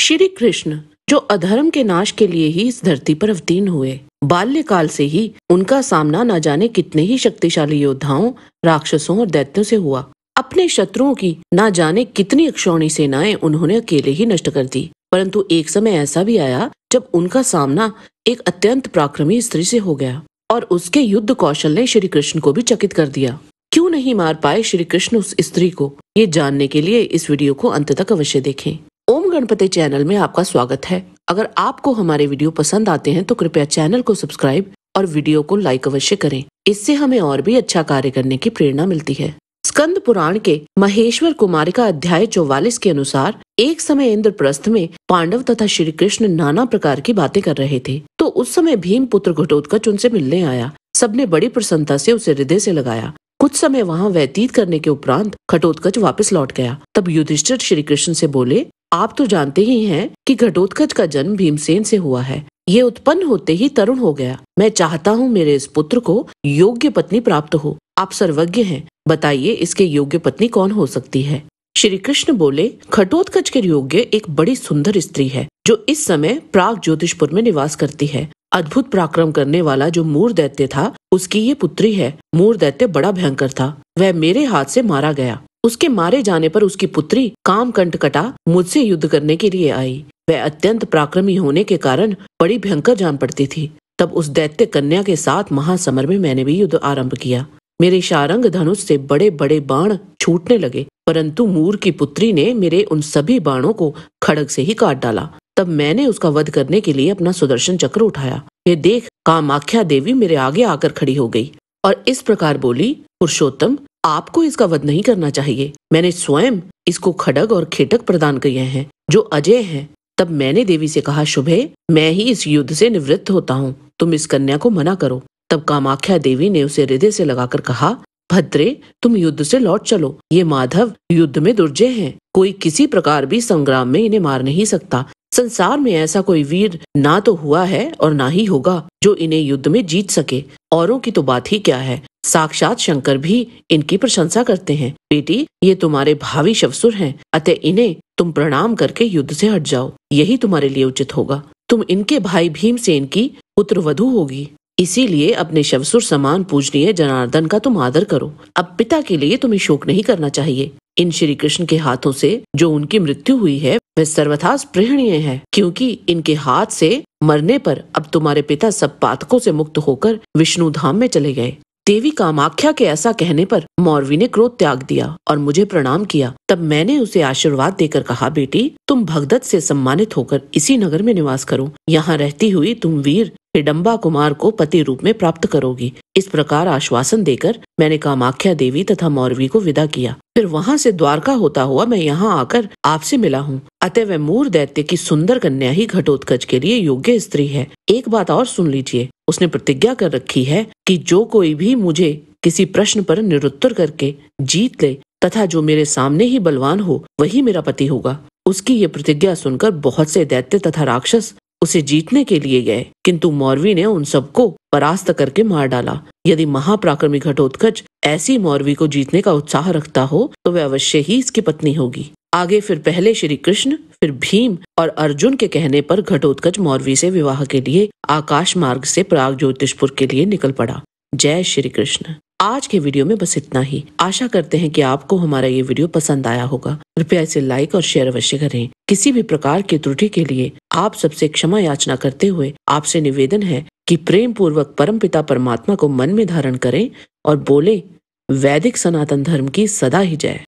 श्री कृष्ण जो अधर्म के नाश के लिए ही इस धरती पर अवतीर्ण हुए बाल्यकाल से ही उनका सामना न जाने कितने ही शक्तिशाली योद्धाओं राक्षसों और दैत्यों से हुआ अपने शत्रुओं की ना जाने कितनी अक्षौणी सेनाएं उन्होंने अकेले ही नष्ट कर दी परंतु एक समय ऐसा भी आया जब उनका सामना एक अत्यंत पराक्रमी स्त्री से हो गया और उसके युद्ध कौशल ने श्री कृष्ण को भी चकित कर दिया क्यों नहीं मार पाए श्री कृष्ण उस स्त्री को ये जानने के लिए इस वीडियो को अंत तक अवश्य देखें ओम गणपति चैनल में आपका स्वागत है अगर आपको हमारे वीडियो पसंद आते हैं तो कृपया चैनल को सब्सक्राइब और वीडियो को लाइक अवश्य करें इससे हमें और भी अच्छा कार्य करने की प्रेरणा मिलती है स्कंद पुराण के महेश्वर का अध्याय चौवालिस के अनुसार एक समय इंद्रप्रस्थ में पांडव तथा श्री कृष्ण नाना प्रकार की बातें कर रहे थे तो उस समय भीम पुत्र घटोत्कच उनसे मिलने आया सबने बड़ी प्रसन्नता से उसे हृदय से लगाया कुछ समय वहाँ व्यतीत करने के उपरांत खटोत्कच वापस लौट गया तब युधिष्ठिर श्री कृष्ण से बोले आप तो जानते ही हैं कि घटोत्कच का जन्म भीमसेन से हुआ है ये उत्पन्न होते ही तरुण हो गया मैं चाहता हूँ मेरे इस पुत्र को योग्य पत्नी प्राप्त हो आप सर्वज्ञ हैं बताइए इसके योग्य पत्नी कौन हो सकती है श्री कृष्ण बोले खटोत्कच के योग्य एक बड़ी सुंदर स्त्री है जो इस समय प्राग ज्योतिषपुर में निवास करती है अद्भुत पराक्रम करने वाला जो मूर दैत्य था उसकी ये पुत्री है मूर दैत्य बड़ा भयंकर था वह मेरे हाथ से मारा गया उसके मारे जाने पर उसकी पुत्री काम कटा मुझसे युद्ध करने के लिए आई वह अत्यंत पराक्रमी होने के कारण बड़ी भयंकर जान पड़ती थी तब उस दैत्य कन्या के साथ महासमर में मैंने भी युद्ध आरंभ किया मेरे शारंग धनुष से बड़े बड़े बाण छूटने लगे परंतु मूर की पुत्री ने मेरे उन सभी बाणों को खड़ग से ही काट डाला तब मैंने उसका वध करने के लिए अपना सुदर्शन चक्र उठाया ये देख कामाख्या देवी मेरे आगे आकर खड़ी हो गई और इस प्रकार बोली पुरुषोत्तम आपको इसका वध नहीं करना चाहिए मैंने स्वयं इसको खडग और खेटक प्रदान किए हैं जो अजय हैं तब मैंने देवी से कहा शुभे मैं ही इस युद्ध से निवृत्त होता हूँ तुम इस कन्या को मना करो तब कामाख्या देवी ने उसे हृदय से लगाकर कहा भद्रे तुम युद्ध से लौट चलो ये माधव युद्ध में दुर्जय हैं कोई किसी प्रकार भी संग्राम में इन्हें मार नहीं सकता संसार में ऐसा कोई वीर ना तो हुआ है और ना ही होगा जो इन्हें युद्ध में जीत सके औरों की तो बात ही क्या है साक्षात शंकर भी इनकी प्रशंसा करते हैं बेटी ये तुम्हारे भावी शवसुर हैं अतः इन्हें तुम प्रणाम करके युद्ध से हट जाओ यही तुम्हारे लिए उचित होगा तुम इनके भाई भीम से इनकी पुत्र वधु होगी इसीलिए अपने शवसुर समान पूजनीय जनार्दन का तुम आदर करो अब पिता के लिए तुम्हें शोक नहीं करना चाहिए इन श्री कृष्ण के हाथों से जो उनकी मृत्यु हुई है वह सर्वथा स्पृहणीय है क्योंकि इनके हाथ से मरने पर अब तुम्हारे पिता सब पातकों से मुक्त होकर विष्णु धाम में चले गए देवी कामाख्या के ऐसा कहने पर मौरवी ने क्रोध त्याग दिया और मुझे प्रणाम किया तब मैंने उसे आशीर्वाद देकर कहा बेटी तुम भगदत्त से सम्मानित होकर इसी नगर में निवास करो यहाँ रहती हुई तुम वीर हिडम्बा कुमार को पति रूप में प्राप्त करोगी इस प्रकार आश्वासन देकर मैंने कामाख्या देवी तथा मौरवी को विदा किया फिर वहाँ से द्वारका होता हुआ मैं यहाँ आकर आपसे मिला हूँ अतः वह मूर दैत्य की सुंदर कन्या ही घटोत्कच के लिए योग्य स्त्री है एक बात और सुन लीजिए उसने प्रतिज्ञा कर रखी है कि जो कोई भी मुझे किसी प्रश्न पर निरुत्तर करके जीत ले तथा जो मेरे सामने ही बलवान हो वही मेरा पति होगा उसकी ये प्रतिज्ञा सुनकर बहुत से दैत्य तथा राक्षस उसे जीतने के लिए गए किंतु मौरवी ने उन सबको परास्त करके मार डाला यदि महाप्राक्रमिक घटोत्कच ऐसी मौरवी को जीतने का उत्साह रखता हो तो वह अवश्य ही इसकी पत्नी होगी आगे फिर पहले श्री कृष्ण फिर भीम और अर्जुन के कहने पर घटोत्कच मौरवी से विवाह के लिए आकाश मार्ग से प्राग ज्योतिषपुर के लिए निकल पड़ा जय श्री कृष्ण आज के वीडियो में बस इतना ही आशा करते हैं कि आपको हमारा ये वीडियो पसंद आया होगा कृपया इसे लाइक और शेयर अवश्य करें किसी भी प्रकार की त्रुटि के लिए आप सबसे क्षमा याचना करते हुए आपसे निवेदन है कि प्रेम पूर्वक परम पिता परमात्मा को मन में धारण करें और बोले वैदिक सनातन धर्म की सदा ही जय